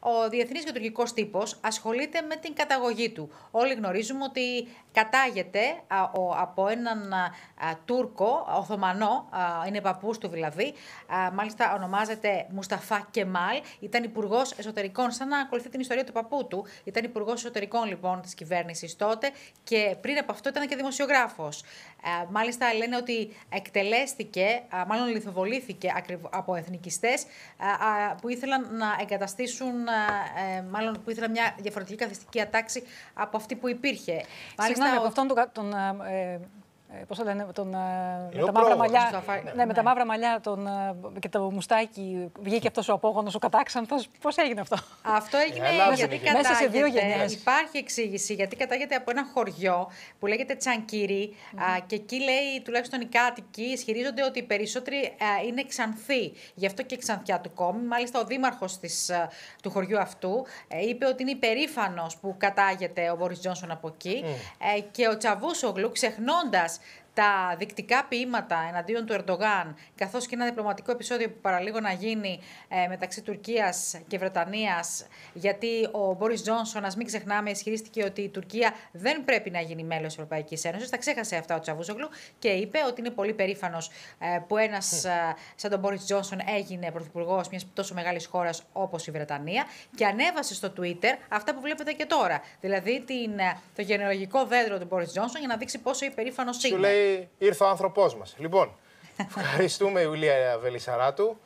ο διεθνής τουρκικό τύπος ασχολείται με την καταγωγή του. Όλοι γνωρίζουμε ότι κατάγεται από έναν Τούρκο, Οθωμανό, είναι παππούς του δηλαδή. Μάλιστα ονομάζεται Μουσταφά Κεμάλ. Ήταν υπουργός εσωτερικών, σαν να ακολουθεί την ιστορία του παππού του. Ήταν υπουργός εσωτερικών λοιπόν της κυβέρνησης τότε και πριν από αυτό ήταν και δημοσιογράφος. Μάλιστα λένε ότι εκτελέστηκε, μάλλον λιθοβολήθηκε από εθνικιστές που ήθελαν να εγκαταστήσουν ε, μάλλον που ήθελα μια διαφορετική καθιστική ατάξη από αυτή που υπήρχε. Μάλιστα, Συγγνώμη, από αυτόν τον, τον ε, ε, ε, Πώς θα λένε, τον, ε, με, τα μαύρα μαλλιά, ναι, με τα ναι. μαύρα μαλλιά τον, ε, και το μουστάκι, βγήκε αυτός ο απόγονος, ο κατάξανθος πώς έγινε αυτό. Αυτό έγινε γιατί κατάγεται. Μέσα σε δύο γενιές. Υπάρχει εξήγηση γιατί κατάγεται από ένα χωριό που λέγεται Τσανκύρι και εκεί λέει, τουλάχιστον οι κάτοικοι ισχυρίζονται ότι οι περισσότεροι είναι ξανθοί. Γι' αυτό και ξανθιά του κόμμα. Μάλιστα, ο δήμαρχος του χωριού αυτού είπε ότι είναι υπερήφανος που κατάγεται ο Μπόρις Τζόνσον από εκεί. και ο Τσαβούσογλου, ξεχνώντας τα δεικτικά ποίηματα εναντίον του Ερντογάν, καθώς και ένα διπλωματικό επεισόδιο που παραλίγο να γίνει ε, μεταξύ Τουρκίας και Βρετανίας, γιατί ο Μπόρις Τζόνσον, ας μην ξεχνάμε, ισχυρίστηκε ότι η Τουρκία δεν πρέπει να γίνει μέλος της Ευρωπαϊκής Ένωσης. Τα ξέχασε αυτά ο Τσαβούζογλου και είπε ότι είναι πολύ περήφανος ε, που ένας ε, σαν τον Μπόρις Τζόνσον έγινε πρωθυπουργός μιας τόσο μεγάλης χώρας όπως η Βρετανία και ανέβασε στο Twitter αυτά που βλέπετε και τώρα. Δηλαδή την, το γενεολογικό δέντρο του Μπόρις Τζόνσον για να δείξει πόσο υπερήφανος είναι ήρθε ο άνθρωπός μας. Λοιπόν, ευχαριστούμε η Ιουλία Βελισσαράτου.